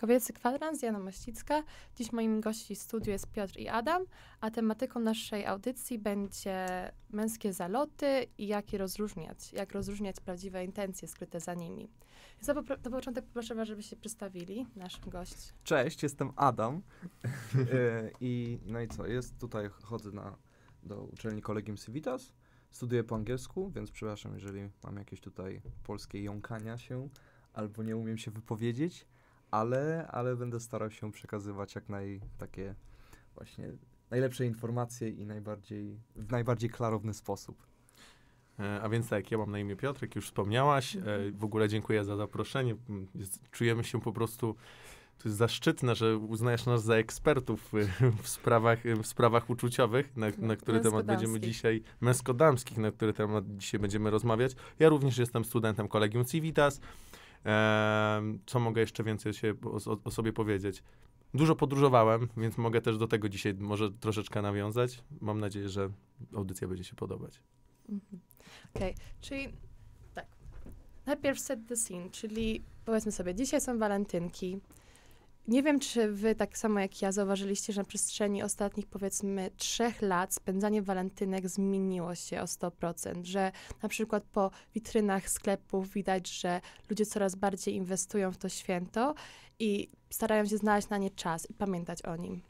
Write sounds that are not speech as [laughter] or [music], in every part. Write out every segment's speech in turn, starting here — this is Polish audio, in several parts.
Kobiecy kwadrans, Jana Maścicka. Dziś moim gości w studiu jest Piotr i Adam, a tematyką naszej audycji będzie męskie zaloty i jak je rozróżniać, jak rozróżniać prawdziwe intencje skryte za nimi. Za na początek poproszę was, żeby się przedstawili naszym gość. Cześć, jestem Adam [laughs] e, i no i co, jest tutaj, chodzę na, do uczelni kolegium Civitas, studiuję po angielsku, więc przepraszam, jeżeli mam jakieś tutaj polskie jąkania się albo nie umiem się wypowiedzieć ale, ale będę starał się przekazywać jak naj takie właśnie najlepsze informacje i najbardziej, w najbardziej klarowny sposób. E, a więc tak, ja mam na imię Piotrek, już wspomniałaś. E, mhm. W ogóle dziękuję za zaproszenie. Mm, czujemy się po prostu to jest zaszczytne, że uznajesz nas za ekspertów w sprawach, w sprawach uczuciowych, na, na który temat będziemy dzisiaj, męsko-damskich, na który temat dzisiaj będziemy rozmawiać. Ja również jestem studentem Kolegium Civitas. Co mogę jeszcze więcej o, sobie powiedzieć? Dużo podróżowałem, więc mogę też do tego dzisiaj może troszeczkę nawiązać. Mam nadzieję, że audycja będzie się podobać. Mhm. Okej, okay. czyli tak. Najpierw set the scene, czyli powiedzmy sobie, dzisiaj są walentynki, nie wiem, czy wy tak samo jak ja zauważyliście, że na przestrzeni ostatnich powiedzmy trzech lat spędzanie walentynek zmieniło się o 100%, że na przykład po witrynach sklepów widać, że ludzie coraz bardziej inwestują w to święto i starają się znaleźć na nie czas i pamiętać o nim.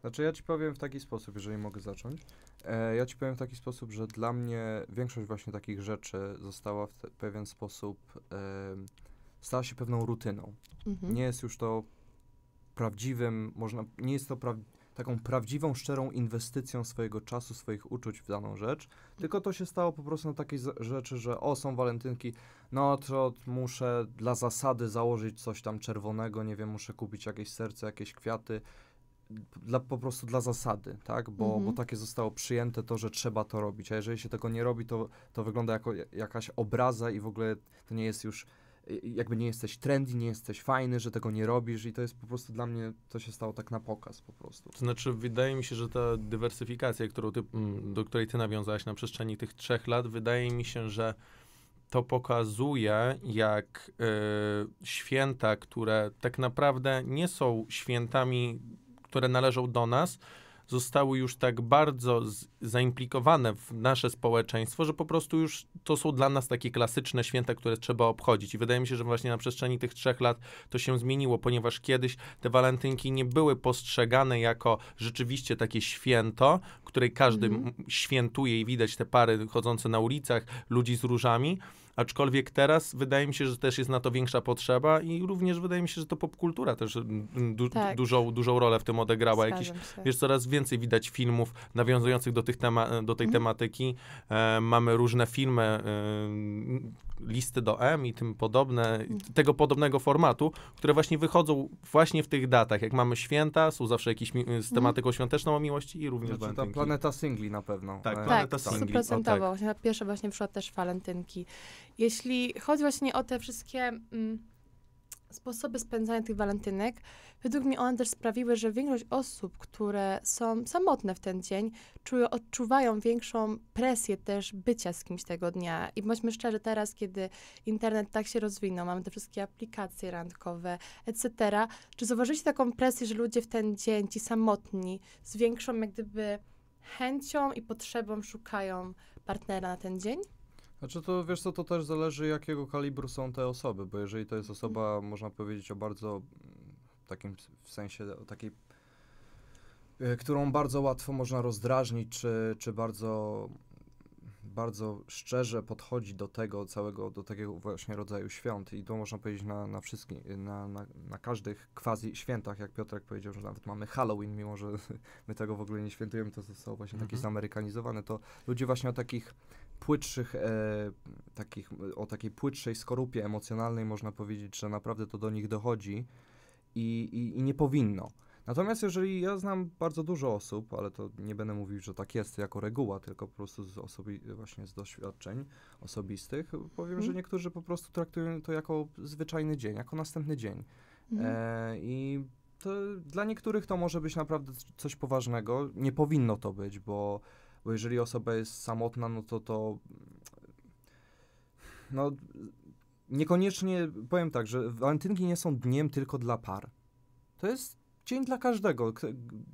Znaczy ja ci powiem w taki sposób, jeżeli mogę zacząć. E, ja ci powiem w taki sposób, że dla mnie większość właśnie takich rzeczy została w pewien sposób... E, stała się pewną rutyną. Mhm. Nie jest już to prawdziwym, można, nie jest to pra, taką prawdziwą, szczerą inwestycją swojego czasu, swoich uczuć w daną rzecz, tylko to się stało po prostu na takiej rzeczy, że o, są walentynki, no to muszę dla zasady założyć coś tam czerwonego, nie wiem, muszę kupić jakieś serce, jakieś kwiaty, dla, po prostu dla zasady, tak? Bo, mhm. bo takie zostało przyjęte to, że trzeba to robić, a jeżeli się tego nie robi, to, to wygląda jako jakaś obraza i w ogóle to nie jest już Y, jakby nie jesteś trendy, nie jesteś fajny, że tego nie robisz i to jest po prostu dla mnie, to się stało tak na pokaz po prostu. znaczy wydaje mi się, że ta dywersyfikacja, którą ty, mm, do której ty nawiązałaś na przestrzeni tych trzech lat, wydaje mi się, że to pokazuje, jak y, święta, które tak naprawdę nie są świętami, które należą do nas, zostały już tak bardzo zaimplikowane w nasze społeczeństwo, że po prostu już to są dla nas takie klasyczne święta, które trzeba obchodzić. I wydaje mi się, że właśnie na przestrzeni tych trzech lat to się zmieniło, ponieważ kiedyś te walentynki nie były postrzegane jako rzeczywiście takie święto, której każdy mm -hmm. świętuje i widać te pary chodzące na ulicach, ludzi z różami Aczkolwiek teraz wydaje mi się, że też jest na to większa potrzeba i również wydaje mi się, że to popkultura też mm, mm, du tak. dużą, dużą rolę w tym odegrała. Jakiś, Wiesz, coraz więcej widać filmów nawiązujących do, tych tema do tej mhm. tematyki. E, mamy różne filmy, e, listy do M i tym podobne, mhm. tego podobnego formatu, które właśnie wychodzą właśnie w tych datach. Jak mamy święta, są zawsze jakieś z mhm. tematyką świąteczną o miłości i również znaczy, planeta singli na pewno. Tak, e, planeta tak, singli. stuprocentowo. Tak. Właśnie, pierwsze właśnie przyszła też walentynki. Jeśli chodzi właśnie o te wszystkie... Mm, sposoby spędzania tych walentynek, według mnie one też sprawiły, że większość osób, które są samotne w ten dzień, czują, odczuwają większą presję też bycia z kimś tego dnia. I bądźmy szczerzy, teraz, kiedy internet tak się rozwinął, mamy te wszystkie aplikacje randkowe, etc., czy zauważyliście taką presję, że ludzie w ten dzień, ci samotni, z większą jak gdyby chęcią i potrzebą szukają partnera na ten dzień? Znaczy to wiesz co, to też zależy jakiego kalibru są te osoby, bo jeżeli to jest osoba, mhm. można powiedzieć o bardzo mm, takim w sensie o takiej e, którą bardzo łatwo można rozdrażnić, czy, czy bardzo, bardzo szczerze podchodzi do tego całego, do takiego właśnie rodzaju świąt. I to można powiedzieć na, na wszystkich, na, na, na każdych quasi świętach, jak Piotrek powiedział, że nawet mamy Halloween, mimo że [laughs] my tego w ogóle nie świętujemy, to zostało właśnie mhm. takie zamerykanizowane. To ludzie właśnie o takich płytszych, e, takich, o takiej płytszej skorupie emocjonalnej można powiedzieć, że naprawdę to do nich dochodzi i, i, i nie powinno. Natomiast jeżeli ja znam bardzo dużo osób, ale to nie będę mówił, że tak jest jako reguła, tylko po prostu z osobi- właśnie z doświadczeń osobistych, powiem, mm. że mhm. niektórzy po prostu traktują to jako zwyczajny dzień, jako następny dzień. Mm. E, I to dla niektórych to może być naprawdę coś poważnego. Nie powinno to być, bo bo jeżeli osoba jest samotna, no to to no niekoniecznie powiem tak, że walentynki nie są dniem tylko dla par. To jest dzień dla każdego,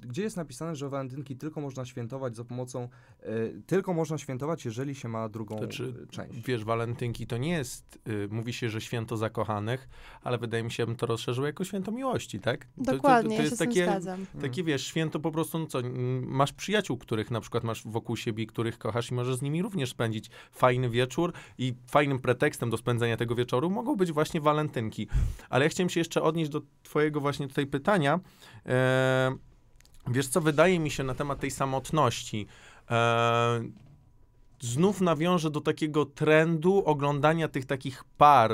gdzie jest napisane, że walentynki tylko można świętować za pomocą, y, tylko można świętować, jeżeli się ma drugą znaczy, część. Wiesz, walentynki to nie jest, y, mówi się, że święto zakochanych, ale wydaje mi się, że bym to rozszerzył jako święto miłości, tak? Dokładnie, to, to, to jest ja się takie, zgadzam. Takie, mm. wiesz, święto po prostu, no co, masz przyjaciół, których na przykład masz wokół siebie, których kochasz i możesz z nimi również spędzić fajny wieczór i fajnym pretekstem do spędzenia tego wieczoru mogą być właśnie walentynki. Ale ja chciałem się jeszcze odnieść do twojego właśnie tutaj pytania, Wiesz co, wydaje mi się na temat tej samotności. Znów nawiążę do takiego trendu oglądania tych takich par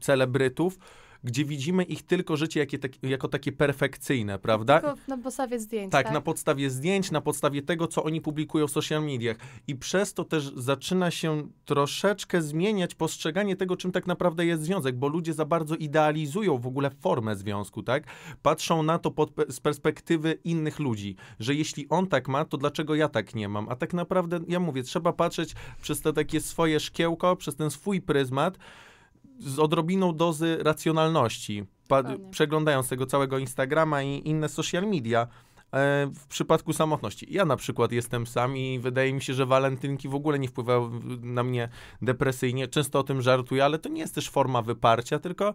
celebrytów, gdzie widzimy ich tylko życie jakie, tak, jako takie perfekcyjne, prawda? Tylko na podstawie zdjęć. Tak, tak, na podstawie zdjęć, na podstawie tego, co oni publikują w social mediach. I przez to też zaczyna się troszeczkę zmieniać postrzeganie tego, czym tak naprawdę jest związek, bo ludzie za bardzo idealizują w ogóle formę związku, tak? Patrzą na to pod, z perspektywy innych ludzi, że jeśli on tak ma, to dlaczego ja tak nie mam? A tak naprawdę, ja mówię, trzeba patrzeć przez te takie swoje szkiełko, przez ten swój pryzmat, z odrobiną dozy racjonalności, przeglądając tego całego Instagrama i inne social media, e, w przypadku samotności. Ja na przykład jestem sam i wydaje mi się, że walentynki w ogóle nie wpływają na mnie depresyjnie. Często o tym żartuję, ale to nie jest też forma wyparcia, tylko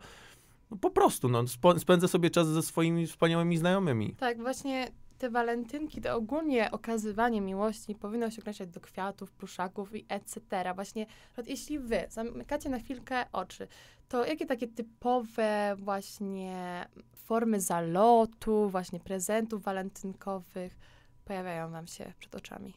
po prostu no, spędzę sobie czas ze swoimi wspaniałymi znajomymi. Tak, właśnie te walentynki, to ogólnie okazywanie miłości powinno się ograniczać do kwiatów, pluszaków i etc. Właśnie, jeśli wy zamykacie na chwilkę oczy, to jakie takie typowe właśnie formy zalotu, właśnie prezentów walentynkowych pojawiają wam się przed oczami?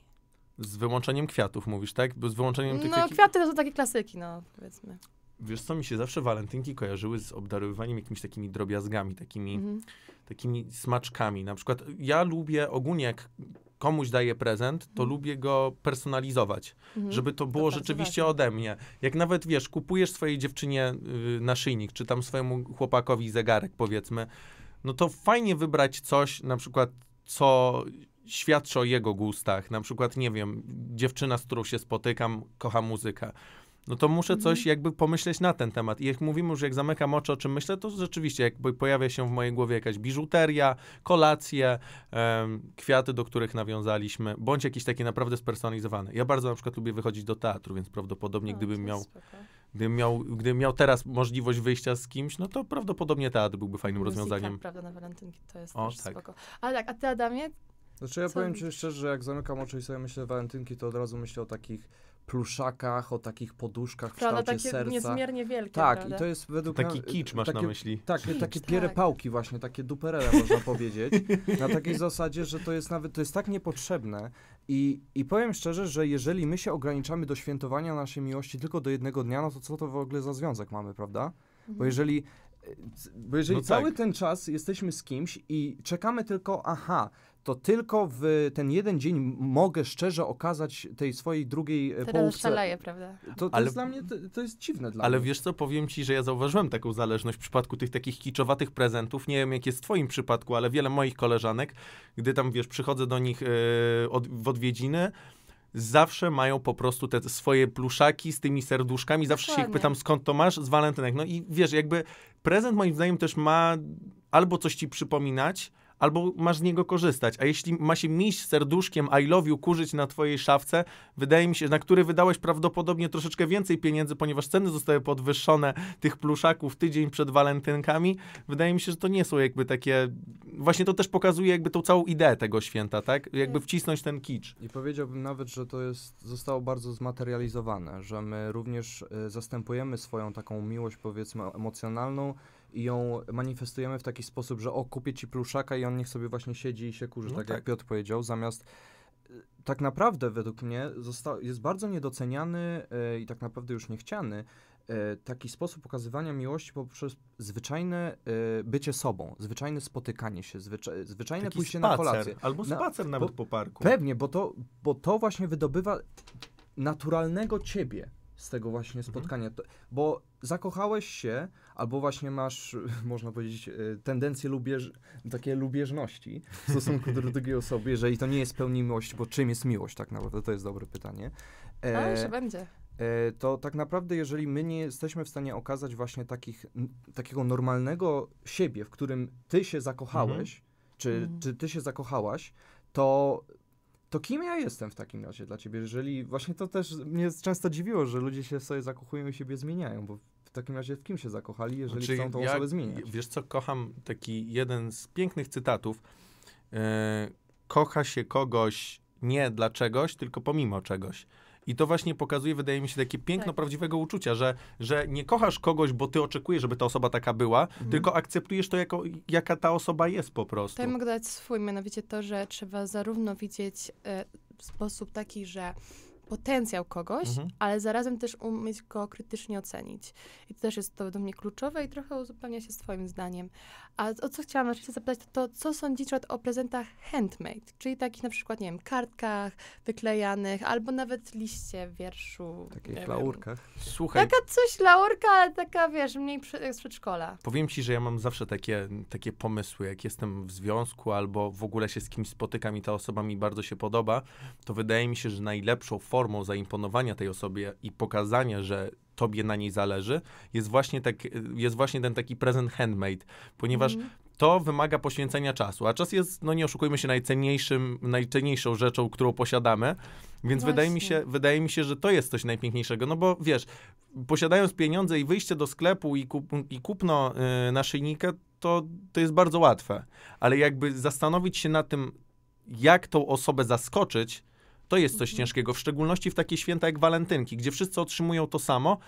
Z wyłączeniem kwiatów mówisz, tak? Bo z wyłączeniem tych... No, kwiaty to są takie klasyki, no, powiedzmy. Wiesz co, mi się zawsze walentynki kojarzyły z obdarowywaniem jakimiś takimi drobiazgami, takimi, mhm. takimi smaczkami. Na przykład ja lubię ogólnie, jak komuś daję prezent, to mhm. lubię go personalizować, mhm. żeby to było to rzeczywiście ode mnie. Jak nawet, wiesz, kupujesz swojej dziewczynie y, naszyjnik, czy tam swojemu chłopakowi zegarek, powiedzmy, no to fajnie wybrać coś, na przykład, co świadczy o jego gustach. Na przykład, nie wiem, dziewczyna, z którą się spotykam, kocha muzykę no to muszę coś mhm. jakby pomyśleć na ten temat. I jak mówimy już, jak zamykam oczy, o czym myślę, to rzeczywiście jakby pojawia się w mojej głowie jakaś biżuteria, kolacje, um, kwiaty, do których nawiązaliśmy, bądź jakieś takie naprawdę spersonalizowane. Ja bardzo na przykład lubię wychodzić do teatru, więc prawdopodobnie no, gdybym miał... Gdybym miał, gdybym miał teraz możliwość wyjścia z kimś, no to prawdopodobnie teatr byłby fajnym Muzyka, rozwiązaniem. prawda, na walentynki to jest o, też tak. spoko. Ale tak, a ty Adamie? Znaczy ja Co? powiem ci szczerze, że jak zamykam oczy i sobie myślę walentynki, to od razu myślę o takich pluszakach, o takich poduszkach w Prawda, kształcie takie serca. niezmiernie wielkie, Tak, prawda? i to jest według... To taki e, kicz masz takie, na myśli. Tak, kicz, takie tak. właśnie, takie duperele można [laughs] powiedzieć. Na takiej zasadzie, że to jest nawet, to jest tak niepotrzebne i, i powiem szczerze, że jeżeli my się ograniczamy do świętowania naszej miłości tylko do jednego dnia, no to co to w ogóle za związek mamy, prawda? Bo mhm. jeżeli bo jeżeli no cały tak. ten czas jesteśmy z kimś i czekamy tylko, aha, to tylko w ten jeden dzień mogę szczerze okazać tej swojej drugiej e, Teraz połówce. szaleje, prawda? To, to ale, jest dla mnie, to, to jest dziwne dla ale mnie. Ale wiesz co, powiem ci, że ja zauważyłem taką zależność w przypadku tych takich kiczowatych prezentów. Nie wiem, jak jest w twoim przypadku, ale wiele moich koleżanek, gdy tam, wiesz, przychodzę do nich yy, od, w odwiedziny, zawsze mają po prostu te swoje pluszaki z tymi serduszkami. Zawsze Dokładnie. się ich pytam, skąd to masz? Z walentynek. No i wiesz, jakby prezent moim zdaniem też ma albo coś ci przypominać, albo masz z niego korzystać. A jeśli ma się z serduszkiem I love you kurzyć na twojej szafce, wydaje mi się, na który wydałeś prawdopodobnie troszeczkę więcej pieniędzy, ponieważ ceny zostały podwyższone tych pluszaków tydzień przed walentynkami, wydaje mi się, że to nie są jakby takie... Właśnie to też pokazuje jakby tą całą ideę tego święta, tak? Jakby wcisnąć ten kicz. I powiedziałbym nawet, że to jest, zostało bardzo zmaterializowane, że my również y, zastępujemy swoją taką miłość powiedzmy emocjonalną i ją manifestujemy w taki sposób, że o, kupię ci pluszaka i on niech sobie właśnie siedzi i się kurzy, no tak, tak jak Piotr powiedział, zamiast y, tak naprawdę według mnie został, jest bardzo niedoceniany y, i tak naprawdę już niechciany y, taki sposób pokazywania miłości poprzez zwyczajne bycie sobą, zwyczajne spotykanie się, zwycza zwyczajne taki pójście spacer, na kolację. Albo spacer na, nawet po parku. Pewnie, bo to, bo to właśnie wydobywa naturalnego ciebie z tego właśnie mhm. spotkania. Mhm. Bo zakochałeś się, albo właśnie masz, [laughs] można powiedzieć, e, tendencję lubież, takie lubieżności w stosunku do drugiej osoby, jeżeli to nie jest pełni miłość, bo czym jest miłość tak naprawdę? To jest dobre pytanie. E, A, jeszcze będzie e, to tak naprawdę, jeżeli my nie jesteśmy w stanie okazać właśnie takich, takiego normalnego siebie, w którym ty się zakochałeś, mhm. czy, mhm. czy ty się zakochałaś, to to kim ja jestem w takim razie dla ciebie? Jeżeli właśnie to też mnie często dziwiło, że ludzie się sobie zakochują i siebie zmieniają, bo w takim razie w kim się zakochali, jeżeli znaczy, chcą tą ja, osobę zmieniać? Wiesz co, kocham taki jeden z pięknych cytatów. Yy, kocha się kogoś nie dla czegoś, tylko pomimo czegoś. I to właśnie pokazuje, wydaje mi się, takie piękno tak. prawdziwego uczucia, że, że nie kochasz kogoś, bo ty oczekujesz, żeby ta osoba taka była, mhm. tylko akceptujesz to, jako, jaka ta osoba jest po prostu. Tutaj mogę dać swój, mianowicie to, że trzeba zarówno widzieć y, e, w sposób taki, że potencjał kogoś, mhm. ale zarazem też umieć go krytycznie ocenić. I to też jest to według mnie kluczowe i trochę uzupełnia się z twoim zdaniem. A o co chciałam oczywiście zapytać, to, to co sądzicie o prezentach handmade, czyli takich na przykład, nie wiem, kartkach wyklejanych, albo nawet liście wierszu. Takich laurkach. Słuchaj. Taka coś laurka, ale taka, wiesz, mniej przy, z przedszkola. Powiem ci, że ja mam zawsze takie, takie pomysły, jak jestem w związku albo w ogóle się z kimś spotykam i ta osoba mi bardzo się podoba, to wydaje mi się, że najlepszą formą zaimponowania tej osobie i pokazania, że tobie na niej zależy, jest właśnie, tak, jest właśnie ten taki prezent handmade, ponieważ mm. to wymaga poświęcenia czasu, a czas jest, no nie oszukujmy się, najcenniejszym, najcenniejszą rzeczą, którą posiadamy, więc no wydaje mi, się, wydaje mi się, że to jest coś najpiękniejszego, no bo wiesz, posiadając pieniądze i wyjście do sklepu i, kup, i kupno yy, naszyjnika, to, to jest bardzo łatwe, ale jakby zastanowić się na tym, jak tą osobę zaskoczyć, to jest coś ciężkiego, w szczególności w takie święta jak walentynki, gdzie wszyscy otrzymują to samo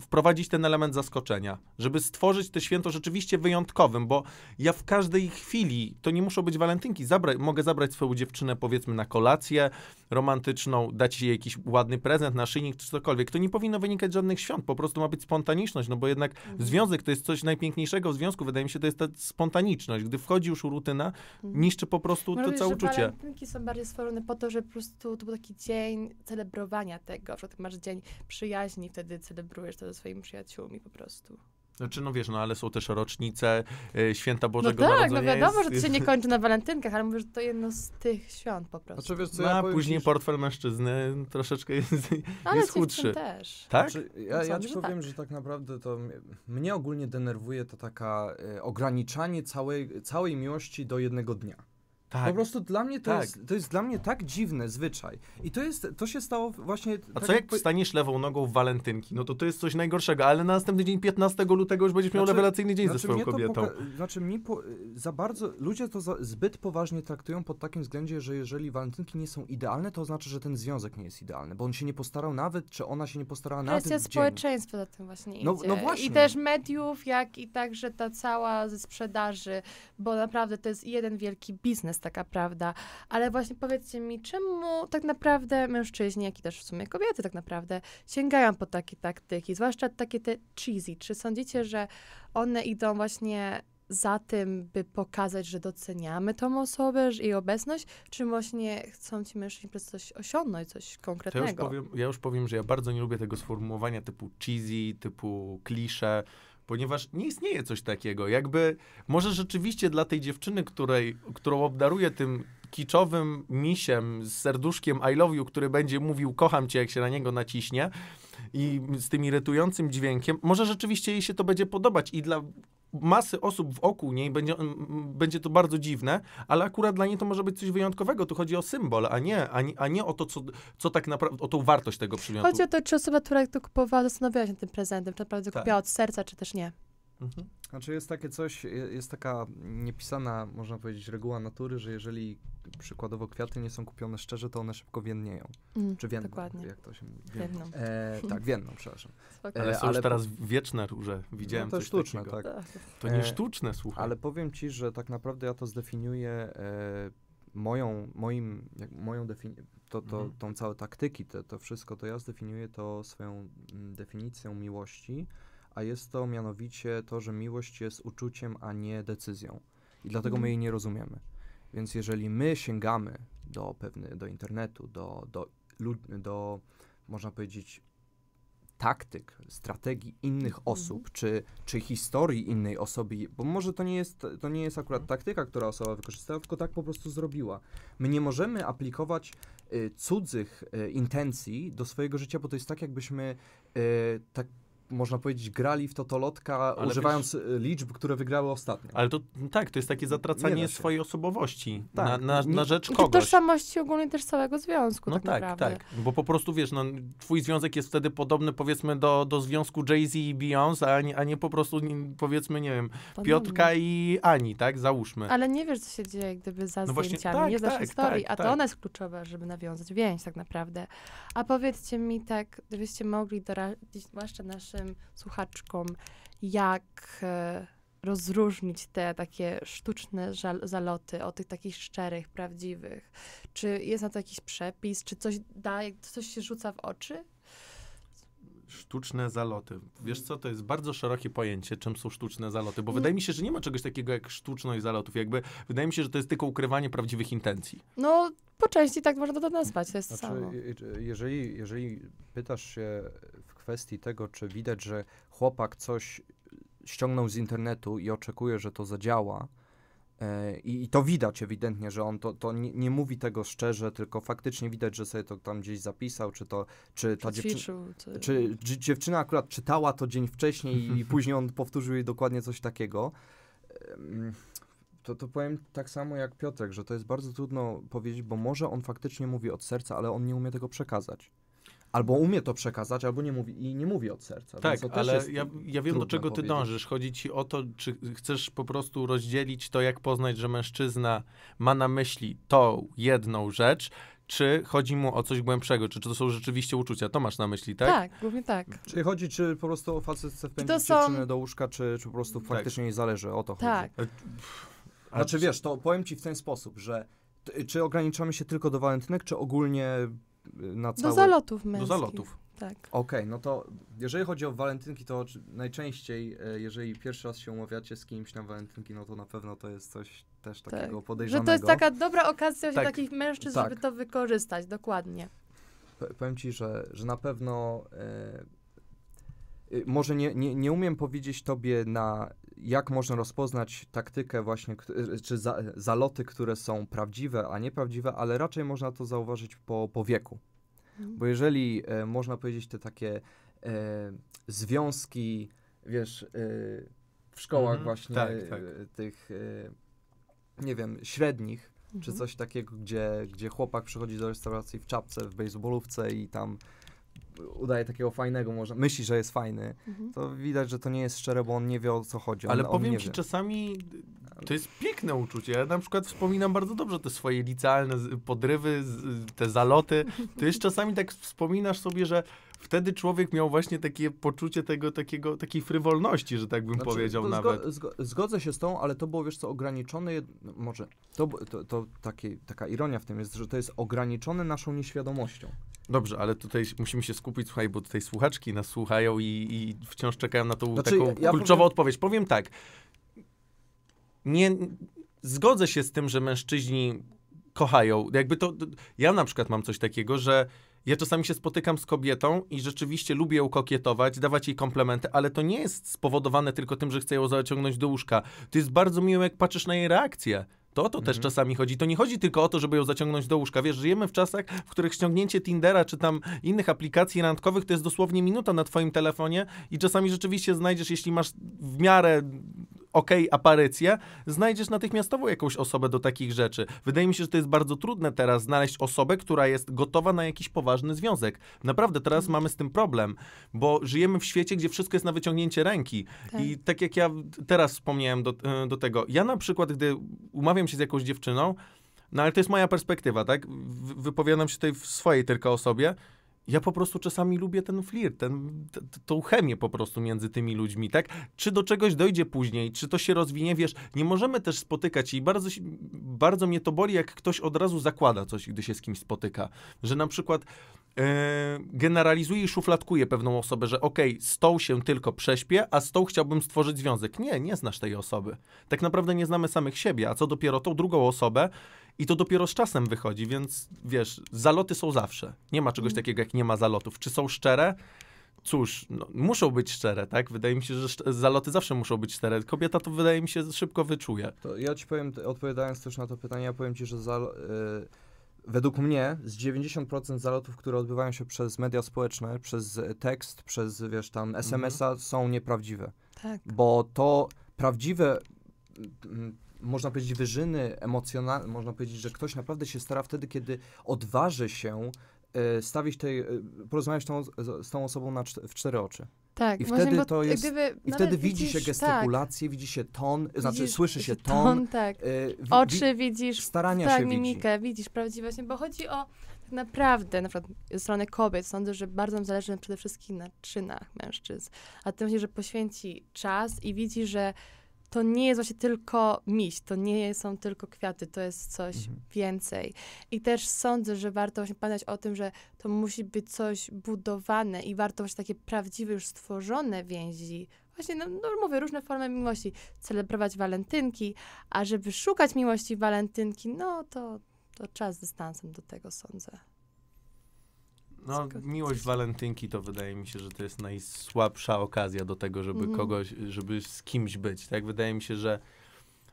wprowadzić ten element zaskoczenia, żeby stworzyć to święto rzeczywiście wyjątkowym, bo ja w każdej chwili, to nie muszą być walentynki, zabra mogę zabrać swoją dziewczynę powiedzmy na kolację, romantyczną, dać jej jakiś ładny prezent, naszyjnik czy cokolwiek. To nie powinno wynikać z żadnych świąt, po prostu ma być spontaniczność, no bo jednak mhm. związek to jest coś najpiękniejszego w związku, wydaje mi się, to jest ta spontaniczność. Gdy wchodzi już rutyna, mhm. niszczy po prostu to całe uczucie. Walentynki są bardziej stworzone po to, że po prostu to był taki dzień celebrowania tego, że masz dzień przyjaźni, wtedy celebrujesz to ze swoimi przyjaciółmi po prostu. Znaczy, no wiesz, no ale są też rocznice y, święta no Bożego tak, no tak, Narodzenia. No wiadomo, jest... że to się nie kończy na walentynkach, ale mówię że to jedno z tych świąt po prostu. Znaczy, wiesz, co, no, ja a później portfel mężczyzny troszeczkę jest, ale jest chudszy. też. Tak? Znaczy, ja, no ja ci powiem, tak. że tak naprawdę to mnie ogólnie denerwuje to taka y, ograniczanie całej, całej miłości do jednego dnia. Tak. Po prostu dla mnie to, tak. jest, to jest dla mnie tak dziwny zwyczaj. I to jest, to się stało właśnie... A tak co jak, jak staniesz lewą nogą w walentynki? No to to jest coś najgorszego, ale na następny dzień, 15 lutego, już będziesz miał znaczy, rewelacyjny dzień znaczy ze swoją kobietą. Znaczy mi po, za bardzo, ludzie to za, zbyt poważnie traktują pod takim względzie, że jeżeli walentynki nie są idealne, to oznacza że ten związek nie jest idealny, bo on się nie postarał nawet, czy ona się nie postarała nawet. Kwestia społeczeństwa za tym właśnie no, No właśnie. I też mediów, jak i także ta cała ze sprzedaży, bo naprawdę to jest jeden wielki biznes jest taka prawda. Ale właśnie powiedzcie mi, czemu tak naprawdę mężczyźni, jak i też w sumie kobiety tak naprawdę, sięgają po takie taktyki, zwłaszcza takie te cheesy. Czy sądzicie, że one idą właśnie za tym, by pokazać, że doceniamy tą osobę, jej obecność, czy właśnie chcą ci mężczyźni przez coś osiągnąć, coś konkretnego? Ja już, powiem, ja już powiem, że ja bardzo nie lubię tego sformułowania typu cheesy, typu klisze, ponieważ nie istnieje coś takiego. Jakby może rzeczywiście dla tej dziewczyny, której, którą obdaruje tym kiczowym misiem z serduszkiem I love you, który będzie mówił kocham cię, jak się na niego naciśnie i z tym irytującym dźwiękiem, może rzeczywiście jej się to będzie podobać i dla masy osób wokół niej będzie, mm, mm, będzie to bardzo dziwne, ale akurat dla niej to może być coś wyjątkowego. Tu chodzi o symbol, a nie, a nie, a nie o to, co, co tak naprawdę, o tą wartość tego przedmiotu. Chodzi o to, czy osoba, która to kupowała, zastanawiała się nad tym prezentem, czy naprawdę tak. kupiła od serca, czy też nie. Mhm. Znaczy jest takie coś, jest taka niepisana, można powiedzieć, reguła natury, że jeżeli przykładowo kwiaty nie są kupione szczerze, to one szybko więdnieją. Mm, czy więdną, dokładnie. jak to się Więdną. E, tak, więdną, przepraszam. E, ale są ale... już teraz wieczne róże, no widziałem no to coś sztuczne, takiego. tak. tak. To nie e, sztuczne, słuchaj. E, ale powiem ci, że tak naprawdę ja to zdefiniuję e, moją, moim, jak, moją defini- to, to, mhm. tą całą taktyki, to wszystko, to ja zdefiniuję to swoją m, mm, definicją miłości, a jest to mianowicie to, że miłość jest uczuciem, a nie decyzją. I dlatego my mhm. jej nie rozumiemy. Więc jeżeli my sięgamy do pewny, do internetu, do, do, do można powiedzieć, taktyk, strategii innych mhm. osób, mhm. czy, czy historii innej osoby, bo może to nie jest, to nie jest akurat mhm. taktyka, która osoba wykorzystała, tylko tak po prostu zrobiła. My nie możemy aplikować y, cudzych y, intencji do swojego życia, bo to jest tak, jakbyśmy y, tak można powiedzieć, grali w Totolotka, ale używając wiesz, liczb, które wygrały ostatnio. Ale to no tak, to jest takie zatracanie swojej osobowości tak. na, na, na rzecz kogoś. I tożsamości ogólnie też całego związku. No tak, tak, tak. Bo po prostu wiesz, no, twój związek jest wtedy podobny powiedzmy do, do związku Jay-Z i Beyoncé, a nie, a nie po prostu powiedzmy, nie wiem, Podobnie. Piotrka i Ani, tak? Załóżmy. Ale nie wiesz, co się dzieje gdyby za no właśnie, zdjęciami, tak, nie za tak, historii, tak, a to tak. ona jest kluczowa, żeby nawiązać więź tak naprawdę. A powiedzcie mi tak, gdybyście mogli doradzić, zwłaszcza nasze słuchaczom, słuchaczkom, jak e, rozróżnić te takie sztuczne zaloty od tych takich szczerych, prawdziwych? Czy jest na to jakiś przepis? Czy coś daje, coś się rzuca w oczy? Sztuczne zaloty. Wiesz co, to jest bardzo szerokie pojęcie, czym są sztuczne zaloty, bo wydaje mi się, że nie ma czegoś takiego jak sztuczność zalotów. Jakby wydaje mi się, że to jest tylko ukrywanie prawdziwych intencji. No, po części tak można to nazwać, to jest znaczy, samo. Jeżeli, jeżeli pytasz się kwestii tego, czy widać, że chłopak coś ściągnął z internetu i oczekuje, że to zadziała. E, I, I, to widać ewidentnie, że on to, to nie, nie, mówi tego szczerze, tylko faktycznie widać, że sobie to tam gdzieś zapisał, czy to, czy ta dziewczyna, czy, czy dziewczyna akurat czytała to dzień wcześniej i [laughs] później on powtórzył jej dokładnie coś takiego. To, to powiem tak samo jak Piotrek, że to jest bardzo trudno powiedzieć, bo może on faktycznie mówi od serca, ale on nie umie tego przekazać albo umie to przekazać, albo nie mówi i nie mówi od serca. Tak, ale ja, ja wiem, do czego ty powiedzieć. dążysz. Chodzi ci o to, czy chcesz po prostu rozdzielić to, jak poznać, że mężczyzna ma na myśli tą jedną rzecz, czy chodzi mu o coś głębszego, czy, czy to są rzeczywiście uczucia. To masz na myśli, tak? Tak, głównie tak. Czy chodzi czy po prostu o facet chce wpędzić są... do łóżka, czy, czy po prostu tak. faktycznie nie zależy, o to tak. chodzi. Tak. Znaczy wiesz, to powiem ci w ten sposób, że czy ograniczamy się tylko do walentynek, czy ogólnie na Do zalotów męskich. Do zalotów. Tak. Okej, okay, no to jeżeli chodzi o walentynki, to najczęściej, e, jeżeli pierwszy raz się umawiacie z kimś na walentynki, no to na pewno to jest coś też tak. takiego tak. podejrzanego. Że to jest taka dobra okazja tak. takich mężczyzn, tak. żeby to wykorzystać, dokładnie. P powiem ci, że, że na pewno... E, y, może nie, nie, nie umiem powiedzieć tobie na jak można rozpoznać taktykę właśnie, e, czy za, e, zaloty, które są prawdziwe, a nieprawdziwe, ale raczej można to zauważyć po, po wieku. Mhm. Bo jeżeli e, można powiedzieć te takie e, związki, wiesz, e, w szkołach mhm, właśnie tak, tak. tych, e, nie wiem, średnich, mhm. czy coś takiego, gdzie, gdzie chłopak przychodzi do restauracji w czapce, w baseballówce i tam udaje takiego fajnego, może myśli, że jest fajny, mhm. to widać, że to nie jest szczere, bo on nie wie o co chodzi. On, Ale powiem ci, wie. czasami to jest piękne uczucie. Ja na przykład wspominam bardzo dobrze te swoje licealne podrywy, te zaloty. To jest czasami tak wspominasz sobie, że wtedy człowiek miał właśnie takie poczucie tego, takiego, takiej frywolności, że tak bym znaczy, powiedział nawet. Zgo zgodzę się z tą, ale to było, wiesz co, ograniczone, no, może, to, to, to takie, taka ironia w tym jest, że to jest ograniczone naszą nieświadomością. Dobrze, ale tutaj musimy się skupić, słuchaj, bo tutaj słuchaczki nas słuchają i, i wciąż czekają na tą znaczy, taką ja kluczową powiem... odpowiedź. Powiem tak, nie, zgodzę się z tym, że mężczyźni kochają. Jakby to, ja na przykład mam coś takiego, że ja czasami się spotykam z kobietą i rzeczywiście lubię ją kokietować, dawać jej komplementy, ale to nie jest spowodowane tylko tym, że chcę ją zaciągnąć do łóżka. To jest bardzo miłe, jak patrzysz na jej reakcję. To o to mhm. też czasami chodzi. To nie chodzi tylko o to, żeby ją zaciągnąć do łóżka. Wiesz, żyjemy w czasach, w których ściągnięcie Tindera czy tam innych aplikacji randkowych to jest dosłownie minuta na twoim telefonie i czasami rzeczywiście znajdziesz, jeśli masz w miarę ok aparycję, znajdziesz natychmiastowo jakąś osobę do takich rzeczy. Wydaje mi się, że to jest bardzo trudne teraz znaleźć osobę, która jest gotowa na jakiś poważny związek. Naprawdę teraz mhm. mamy z tym problem, bo żyjemy w świecie, gdzie wszystko jest na wyciągnięcie ręki. Tak. I tak jak ja teraz wspomniałem do, e, do tego, ja na przykład, gdy umawiam się z jakąś dziewczyną, no ale to jest moja perspektywa, tak? Wypowiadam się tutaj w swojej tylko osobie ja po prostu czasami lubię ten flirt, ten, t, tą chemię po prostu między tymi ludźmi, tak? Czy do czegoś dojdzie później, czy to się rozwinie, wiesz, nie możemy też spotykać i bardzo, bardzo mnie to boli, jak ktoś od razu zakłada coś, gdy się z kimś spotyka, że na przykład yy, generalizuje i szufladkuje pewną osobę, że okej, okay, z tą się tylko prześpię, a z tą chciałbym stworzyć związek. Nie, nie znasz tej osoby. Tak naprawdę nie znamy samych siebie, a co dopiero tą drugą osobę i to dopiero z czasem wychodzi, więc wiesz, zaloty są zawsze. Nie ma czegoś mhm. takiego, jak nie ma zalotów. Czy są szczere? Cóż, no, muszą być szczere, tak? Wydaje mi się, że zaloty zawsze muszą być szczere. Kobieta to wydaje mi się szybko wyczuje. To ja ci powiem, odpowiadając też na to pytanie, ja powiem ci, że za, yy, według mnie z 90% zalotów, które odbywają się przez media społeczne, przez tekst, przez wiesz tam SMS-a mhm. są nieprawdziwe. Tak. Bo to prawdziwe można powiedzieć, wyżyny emocjonalne, można powiedzieć, że ktoś naprawdę się stara wtedy, kiedy odważy się e, stawić tej, e, porozmawiać tą, z tą osobą na, w cztery oczy. Tak, I właśnie, wtedy to jest. I wtedy widzi się gestykulację, tak. widzi się ton, znaczy widzisz, znaczy słyszy się ton. ton tak. y, e, w, Oczy widzisz, starania tak, się mimikę, widzi. widzisz prawdziwie właśnie, bo chodzi o tak naprawdę, na przykład ze strony kobiet, sądzę, że bardzo nam zależy przede wszystkim na czynach mężczyzn, a tym, że poświęci czas i widzi, że to nie jest właśnie tylko miś, to nie są tylko kwiaty, to jest coś mhm. więcej. I też sądzę, że warto właśnie pamiętać o tym, że to musi być coś budowane i warto właśnie takie prawdziwe, już stworzone więzi właśnie, no, no, mówię, różne formy miłości, celebrować walentynki, a żeby szukać miłości walentynki, no to, to czas z dystansem do tego sądzę. No, miłość walentynki to wydaje mi się, że to jest najsłabsza okazja do tego, żeby mhm. kogoś, żeby z kimś być. Tak, wydaje mi się, że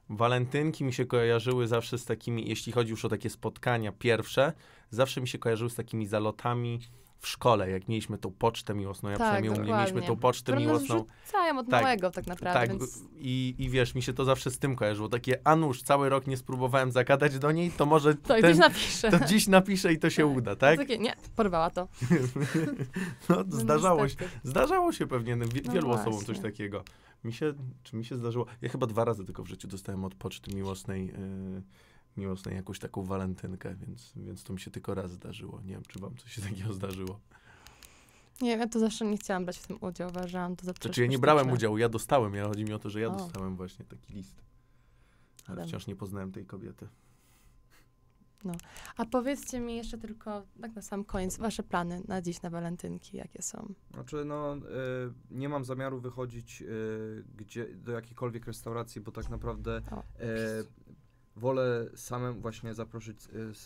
walentynki mi się kojarzyły zawsze z takimi, jeśli chodzi już o takie spotkania pierwsze, zawsze mi się kojarzyły z takimi zalotami w szkole, jak mieliśmy tą pocztę miłosną, ja tak, przynajmniej dokładnie. mieliśmy tą pocztę Którą miłosną. Wrzucają od tak, małego tak naprawdę. Tak, więc... i, i wiesz, mi się to zawsze z tym kojarzyło, takie Anusz, cały rok nie spróbowałem zakadać do niej, to może to, ten, dziś, napiszę. to dziś napiszę i to się uda, tak? Takie, nie, porwała to. [laughs] no, no, zdarzało się, zdarzało się pewnie no, no wielu osobom coś takiego. Mi się, czy mi się zdarzyło, ja chyba dwa razy tylko w życiu dostałem od poczty miłosnej yy, miłosnej jakąś taką walentynkę, więc, więc to mi się tylko raz zdarzyło. Nie wiem, czy wam coś się takiego zdarzyło. Nie, ja to zawsze nie chciałam brać w tym udziału, uważałam to za Znaczy ja nie brałem udziału, ja dostałem, ja chodzi mi o to, że ja o. dostałem właśnie taki list. Ale Adam. wciąż nie poznałem tej kobiety. No, a powiedzcie mi jeszcze tylko, tak na sam koniec, wasze plany na dziś, na walentynki, jakie są? Znaczy, no, y, nie mam zamiaru wychodzić y, gdzie, do jakiejkolwiek restauracji, bo tak naprawdę o, y, wolę samym właśnie zaprosić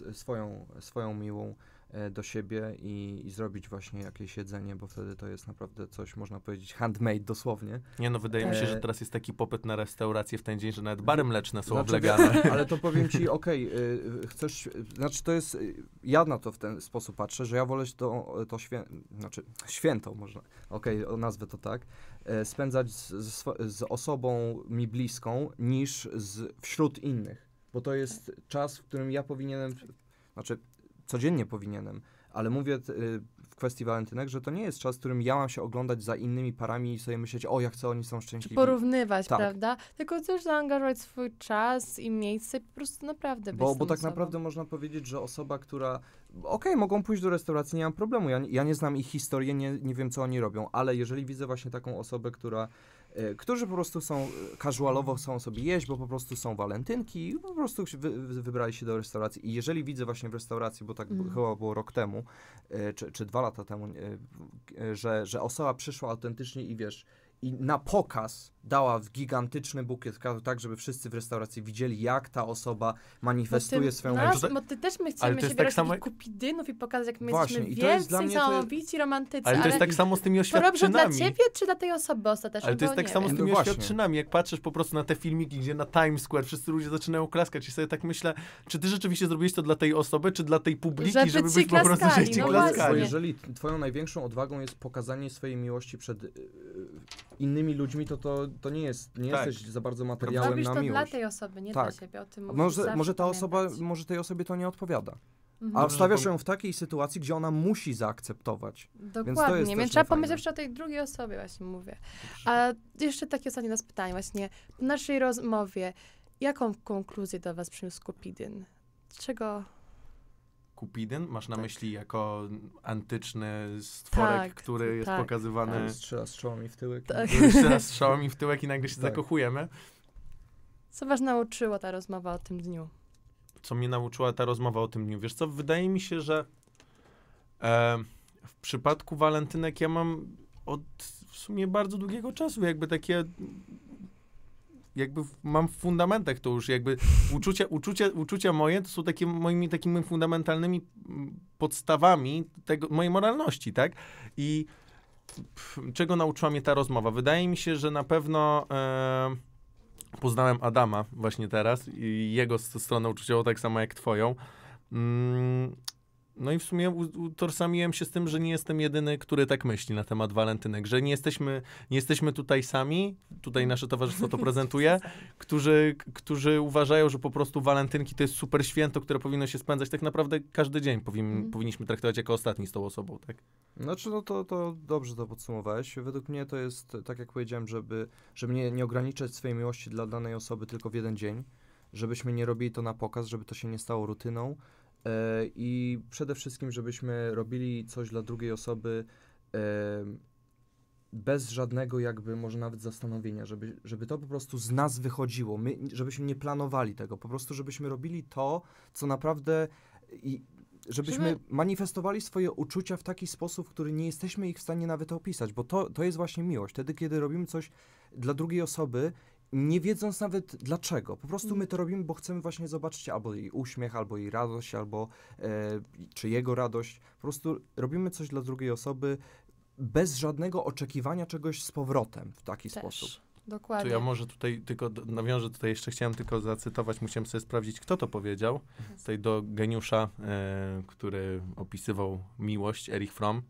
y, swoją, swoją miłą e, do siebie i, i, zrobić właśnie jakieś jedzenie, bo wtedy to jest naprawdę coś, można powiedzieć, handmade dosłownie. Nie no, wydaje mi się, e, że teraz jest taki popyt na restaurację w ten dzień, że nawet bary mleczne są znaczy, oblegane. [laughs] Ale to powiem ci, [laughs] okej, okay, chcesz, znaczy to jest, y, ja na to w ten sposób patrzę, że ja wolę to, to świę, znaczy święto można, okej, okay, nazwę to tak, e, spędzać z, z, z osobą mi bliską niż z, wśród innych bo to jest czas, w którym ja powinienem, znaczy codziennie powinienem, ale mówię y, w kwestii walentynek, że to nie jest czas, w którym ja mam się oglądać za innymi parami i sobie myśleć, o jak chcę, oni są szczęśliwi. porównywać, tak. prawda? Tylko też zaangażować swój czas i miejsce po prostu naprawdę Bo, bo tak osobą. naprawdę można powiedzieć, że osoba, która okej, okay, mogą pójść do restauracji, nie mam problemu, ja, ja nie znam ich historii, nie, nie wiem, co oni robią, ale jeżeli widzę właśnie taką osobę, która E, którzy po prostu są, e, casualowo chcą sobie jeść, bo po prostu są walentynki i po prostu wy, wybrali się do restauracji. I jeżeli widzę właśnie w restauracji, bo tak mm. chyba było rok temu, e, czy, czy dwa lata temu, że, że osoba przyszła autentycznie i wiesz, i na pokaz dała gigantyczny bukiet kart, tak żeby wszyscy w restauracji widzieli, jak ta osoba manifestuje ty, swoją nas, tutaj, Bo ty też my chcemy się tak samo... kupidynów i pokazać, jak my Właśnie, jesteśmy wielcy, jest romantycy. Ale, ale to jest tak samo z tymi oświadczynami. To dla ciebie, czy dla tej osoby ostatecznie? Ale to jest tak wiem. samo z tymi no oświadczynami. Jak patrzysz po prostu na te filmiki, gdzie na Times Square wszyscy ludzie zaczynają klaskać i sobie tak myślę, czy ty rzeczywiście zrobiłeś to dla tej osoby, czy dla tej publiki, żeby, żeby być po prostu, [laughs] że ci no klaskali. jeżeli twoją największą odwagą jest pokazanie swojej miłości przed y, innymi ludźmi, to to, to nie jest, nie tak. jesteś za bardzo materiałem Robisz na to dla tej osoby, nie tak. dla siebie, o tym mówisz, Może, może ta pamiętać. osoba, może tej osobie to nie odpowiada. Mhm. A no, no, stawiasz no, ją w takiej sytuacji, gdzie ona musi zaakceptować. Dokładnie, więc, więc trzeba pomyśleć jeszcze o tej drugiej osobie, właśnie mówię. A jeszcze takie ostatnie nas pytanie, właśnie w naszej rozmowie, jaką konkluzję do was przyniósł Kupidyn? Czego Kupidyn? Masz na tak. myśli jako antyczny stworek, tak, który jest tak. pokazywany... Tak. Strzela strzałami w tyłek. Tak. [laughs] Strzela strzałami w tyłek i nagle się tak. zakochujemy. Co was nauczyła ta rozmowa o tym dniu? Co mnie nauczyła ta rozmowa o tym dniu? Wiesz co, wydaje mi się, że e, w przypadku walentynek ja mam od w sumie bardzo długiego czasu jakby takie jakby mam w fundamentach to już, jakby uczucia, uczucia, uczucia moje to są takie moimi takimi fundamentalnymi mm, podstawami tego, mojej moralności, tak? I pff, czego nauczyła mnie ta rozmowa? Wydaje mi się, że na pewno... E, poznałem Adama właśnie teraz i jego stronę uczuciową tak samo jak twoją. Mm, no i w sumie utożsamiłem się z tym, że nie jestem jedyny, który tak myśli na temat walentynek, że nie jesteśmy, nie jesteśmy tutaj sami, tutaj nasze towarzystwo to [laughs] prezentuje, którzy, którzy uważają, że po prostu walentynki to jest super święto, które powinno się spędzać tak naprawdę każdy dzień, powin, mm. powinniśmy traktować jako ostatni z tą osobą, tak? Znaczy, no to, to dobrze to podsumowałeś. Według mnie to jest, tak jak powiedziałem, żeby, żeby nie, nie ograniczać swojej miłości dla danej osoby tylko w jeden dzień, żebyśmy nie robili to na pokaz, żeby to się nie stało rutyną, E, i przede wszystkim, żebyśmy robili coś dla drugiej osoby e, bez żadnego jakby może nawet zastanowienia, żeby, żeby to po prostu z nas wychodziło, My, żebyśmy nie planowali tego, po prostu żebyśmy robili to, co naprawdę i żebyśmy żeby... manifestowali swoje uczucia w taki sposób, który nie jesteśmy ich w stanie nawet opisać, bo to, to jest właśnie miłość. Wtedy, kiedy robimy coś dla drugiej osoby nie wiedząc nawet dlaczego. Po prostu my mm. to robimy, bo chcemy właśnie zobaczyć albo jej uśmiech, albo jej radość, albo e, czy jego radość. Po prostu robimy coś dla drugiej osoby bez żadnego oczekiwania czegoś z powrotem w taki Też. sposób. Dokładnie. To ja może tutaj tylko nawiążę, tutaj jeszcze chciałem tylko zacytować, musiałem sobie sprawdzić, kto to powiedział. Mhm. Tutaj do geniusza, e, który opisywał miłość, Erich Fromm.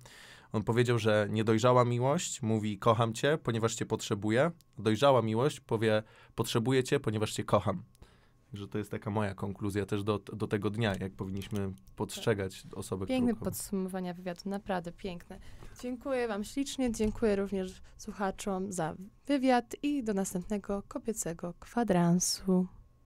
On powiedział, że niedojrzała miłość mówi kocham cię, ponieważ cię potrzebuję. Dojrzała miłość powie potrzebuję cię, ponieważ cię kocham. Także to jest taka moja konkluzja też do, do tego dnia, jak powinniśmy postrzegać osoby, Piękne którą... podsumowania wywiadu, naprawdę piękne. Dziękuję wam ślicznie, dziękuję również słuchaczom za wywiad i do następnego kobiecego kwadransu.